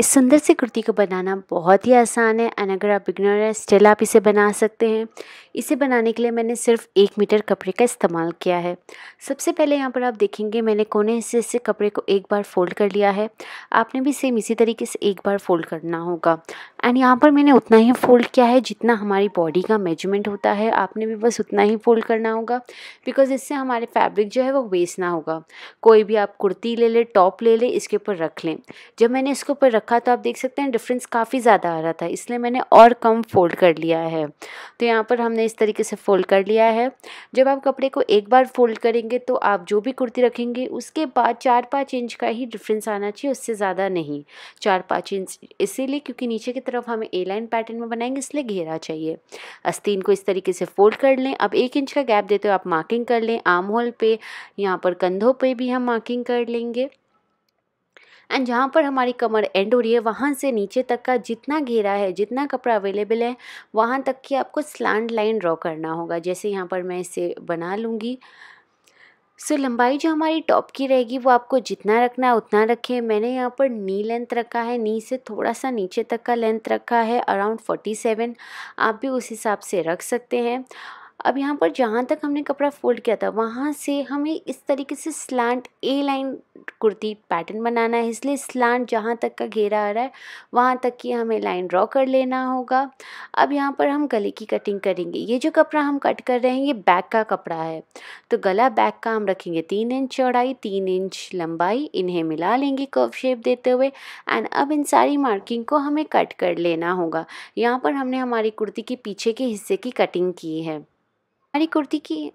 इस सुंदर सी कुर्ती को बनाना बहुत ही आसान है एंड अगर आप बिगनर हैं स्टिल आप इसे बना सकते हैं इसे बनाने के लिए मैंने सिर्फ एक मीटर कपड़े का इस्तेमाल किया है सबसे पहले यहाँ पर आप देखेंगे मैंने कोने हिस्से से कपड़े को एक बार फोल्ड कर लिया है आपने भी सेम इसी तरीके से एक बार फोल्ड करना होगा एंड यहाँ पर मैंने उतना ही फोल्ड किया है जितना हमारी बॉडी का मेजरमेंट होता है आपने भी बस उतना ही फोल्ड करना होगा बिकॉज इससे हमारे फैब्रिक जो है वो वेस्ट ना होगा कोई भी आप कुर्ती ले लें टॉप ले लें इसके ऊपर रख लें जब मैंने इसके ऊपर रख रखा तो आप देख सकते हैं डिफरेंस काफ़ी ज़्यादा आ रहा था इसलिए मैंने और कम फोल्ड कर लिया है तो यहाँ पर हमने इस तरीके से फोल्ड कर लिया है जब आप कपड़े को एक बार फोल्ड करेंगे तो आप जो भी कुर्ती रखेंगे उसके बाद चार पाँच इंच का ही डिफरेंस आना चाहिए उससे ज़्यादा नहीं चार पाँच इंच इसीलिए क्योंकि नीचे की तरफ हमें ए लाइन पैटर्न में बनाएंगे इसलिए घेरा चाहिए अस्तीन को इस तरीके से फोल्ड कर लें अब एक इंच का गैप देते हो आप मार्किंग कर लें आर्म होल पर यहाँ पर कंधों पर भी हम मार्किंग कर लेंगे एंड जहाँ पर हमारी कमर एंड हो रही है वहाँ से नीचे तक का जितना घेरा है जितना कपड़ा अवेलेबल है वहाँ तक की आपको स्लैंड लाइन ड्रॉ करना होगा जैसे यहाँ पर मैं इसे बना लूँगी सो so, लंबाई जो हमारी टॉप की रहेगी वो आपको जितना रखना है उतना रखें मैंने यहाँ पर नी लेंथ रखा है नी से थोड़ा सा नीचे तक का लेंथ रखा है अराउंड फोर्टी सेवन आप भी उस हिसाब से रख सकते हैं अब यहाँ पर जहाँ तक हमने कपड़ा फोल्ड किया था वहाँ से हमें इस तरीके से slant A line kurti pattern बनाना है इसलिए स्लांट जहाँ तक का घेरा आ रहा है वहाँ तक की हमें लाइन ड्रॉ कर लेना होगा अब यहाँ पर हम गले की कटिंग करेंगे ये जो कपड़ा हम कट कर रहे हैं ये बैक का कपड़ा है तो गला बैक का हम रखेंगे तीन इंच चौड़ाई तीन इंच लंबाई इन्हें मिला लेंगे कर्व शेप देते हुए एंड अब इन सारी मार्किंग को हमें कट कर लेना होगा यहाँ पर हमने हमारी कुर्ती के पीछे के हिस्से की कटिंग की है हमारी कुर्ती की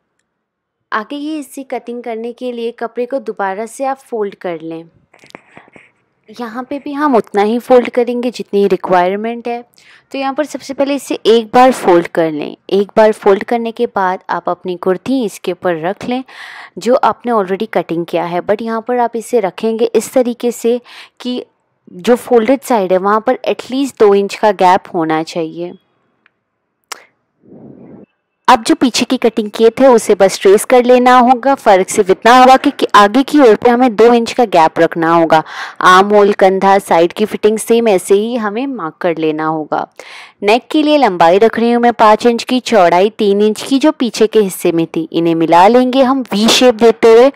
आगे ये इससे कटिंग करने के लिए कपड़े को दोबारा से आप फोल्ड कर लें यहाँ पे भी हम उतना ही फोल्ड करेंगे जितनी रिक्वायरमेंट है तो यहाँ पर सबसे पहले इसे एक बार फोल्ड कर लें एक बार फोल्ड करने के बाद आप अपनी कुर्ती इसके ऊपर रख लें जो आपने ऑलरेडी कटिंग किया है बट यहाँ पर आप इसे रखेंगे इस तरीके से कि जो फोल्डेड साइड है वहाँ पर एटलीस्ट दो इंच का गैप होना चाहिए अब जो पीछे की कटिंग किए थे उसे बस ट्रेस कर लेना होगा फ़र्क सिर्फ इतना होगा कि आगे की ओर पे हमें दो इंच का गैप रखना होगा आम होल कंधा साइड की फिटिंग सेम ऐसे ही हमें मार्क कर लेना होगा नेक के लिए लंबाई रख रही हूँ मैं पाँच इंच की चौड़ाई तीन इंच की जो पीछे के हिस्से में थी इन्हें मिला लेंगे हम वी शेप देते हुए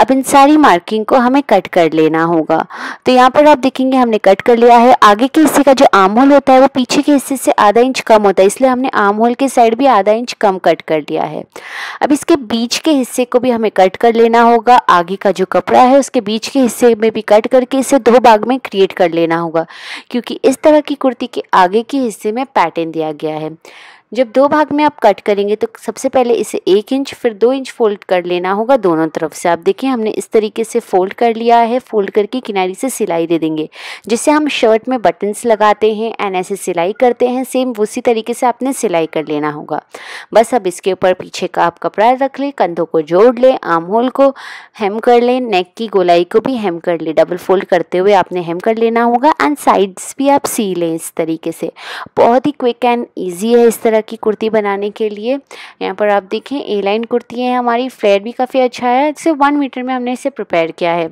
अब इन सारी मार्किंग को हमें कट कर लेना होगा तो यहाँ पर आप देखेंगे हमने कट कर लिया है आगे के हिस्से का जो आम होल होता है वो पीछे के हिस्से से आधा इंच कम होता है इसलिए हमने आम होल के साइड भी आधा इंच कम हम कट कर लिया है अब इसके बीच के हिस्से को भी हमें कट कर लेना होगा आगे का जो कपड़ा है उसके बीच के हिस्से में भी कट करके इसे दो भाग में क्रिएट कर लेना होगा क्योंकि इस तरह की कुर्ती के आगे के हिस्से में पैटर्न दिया गया है जब दो भाग में आप कट करेंगे तो सबसे पहले इसे एक इंच फिर दो इंच फोल्ड कर लेना होगा दोनों तरफ से आप देखिए हमने इस तरीके से फोल्ड कर लिया है फोल्ड करके किनारी से सिलाई दे देंगे जिससे हम शर्ट में बटन्स लगाते हैं एंड ऐसे सिलाई करते हैं सेम उसी तरीके से आपने सिलाई कर लेना होगा बस अब इसके ऊपर पीछे का आप कपड़ा रख लें कंधों को जोड़ लें आर्म होल को हेम कर लें नेक की गोलाई को भी हेम कर लें डबल फोल्ड करते हुए आपने हेम कर लेना होगा एंड साइड्स भी आप सी लें इस तरीके से बहुत ही क्विक एंड ईजी है इस तरह की कुर्ती बनाने के लिए यहाँ पर आप देखें ए लाइन कुर्ती है हमारी फ्लेयर भी काफ़ी अच्छा है सिर्फ वन मीटर में हमने इसे प्रिपेयर किया है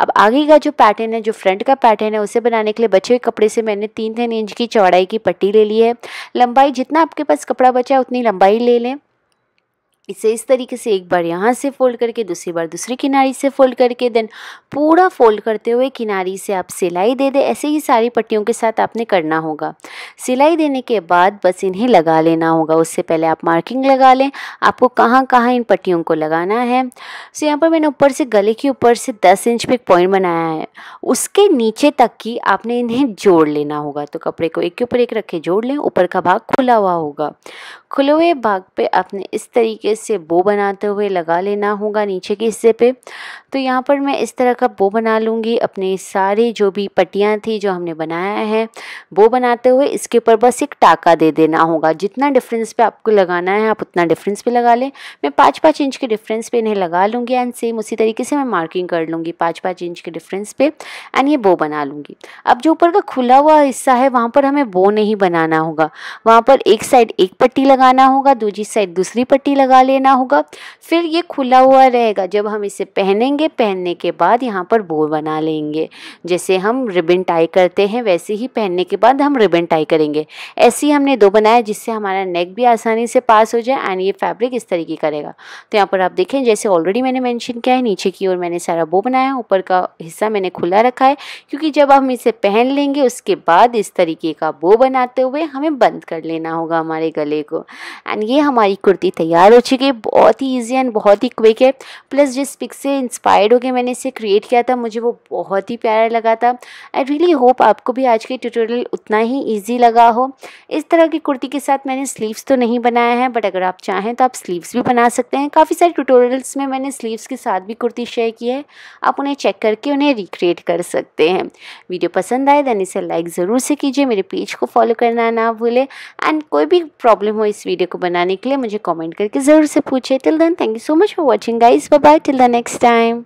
अब आगे का जो पैटर्न है जो फ्रंट का पैटर्न है उसे बनाने के लिए बचे हुए कपड़े से मैंने तीन तीन इंच की चौड़ाई की पट्टी ले ली है लंबाई जितना आपके पास कपड़ा बचा है उतनी लंबाई ले लें इसे इस तरीके से एक बार यहाँ से फोल्ड करके दूसरी बार दूसरी किनारी से फोल्ड करके देन पूरा फोल्ड करते हुए किनारी से आप सिलाई दे दे ऐसे ही सारी पट्टियों के साथ आपने करना होगा सिलाई देने के बाद बस इन्हें लगा लेना होगा उससे पहले आप मार्किंग लगा लें आपको कहाँ कहाँ इन पट्टियों को लगाना है सो यहाँ पर मैंने ऊपर से गले के ऊपर से दस इंच पे एक पॉइंट बनाया है उसके नीचे तक की आपने इन्हें जोड़ लेना होगा तो कपड़े को एक के ऊपर एक रखे जोड़ लें ऊपर का भाग खुला हुआ होगा खुले हुए भाग पे आपने इस तरीके से बो बनाते हुए लगा लेना होगा नीचे के हिस्से पे तो यहाँ पर मैं इस तरह का बो बना लूँगी अपने सारे जो भी पट्टियाँ थी जो हमने बनाया है वो बनाते हुए इसके ऊपर बस एक टाका दे देना होगा जितना डिफरेंस पे आपको लगाना है आप उतना डिफरेंस पे लगा लें मैं पाँच पाँच इंच के डिफरेंस पे इन्हें लगा लूँगी एंड सेम उसी तरीके से मैं मार्किंग कर लूँगी पाँच पाँच इंच के डिफरेंस पे एंड ये बो बना लूँगी अब जो ऊपर का खुला हुआ हिस्सा है वहाँ पर हमें बो नहीं बनाना होगा वहाँ पर एक साइड एक पट्टी लगा लगाना होगा दूसरी साइड दूसरी पट्टी लगा लेना होगा फिर ये खुला हुआ रहेगा जब हम इसे पहनेंगे पहनने के बाद यहाँ पर बोर बना लेंगे जैसे हम रिबन टाई करते हैं वैसे ही पहनने के बाद हम रिबन टाई करेंगे ऐसे ही हमने दो बनाया जिससे हमारा नेक भी आसानी से पास हो जाए एंड ये फैब्रिक इस तरीके करेगा तो यहाँ पर आप देखें जैसे ऑलरेडी मैंने मैंशन किया है नीचे की ओर मैंने सारा बो बनाया ऊपर का हिस्सा मैंने खुला रखा है क्योंकि जब हम इसे पहन लेंगे उसके बाद इस तरीके का बो बनाते हुए हमें बंद कर लेना होगा हमारे गले को एंड ये हमारी कुर्ती तैयार हो चुकी है बहुत ही ईजी एंड बहुत ही क्विक है प्लस जिस पिक से इंस्पायर्ड होकर मैंने इसे क्रिएट किया था मुझे वो बहुत ही प्यारा लगा था आई रियली होप आपको भी आज के ट्यूटोरियल उतना ही ईजी लगा हो इस तरह की कुर्ती के साथ मैंने स्लीव्स तो नहीं बनाया है बट अगर आप चाहें तो आप स्लीव्स भी बना सकते हैं काफ़ी सारे ट्यूटोरियल्स में मैंने स्लीव्स के साथ भी कुर्ती शेयर की है आप उन्हें चेक करके उन्हें रिक्रिएट कर सकते हैं वीडियो पसंद आए देन इसे लाइक ज़रूर से कीजिए मेरे पेज को फॉलो करना ना भूलें एंड कोई भी प्रॉब्लम हो इस वीडियो को बनाने के लिए मुझे कमेंट करके ज़रूर से पूछे till then thank you so much for watching guys bye bye till the next time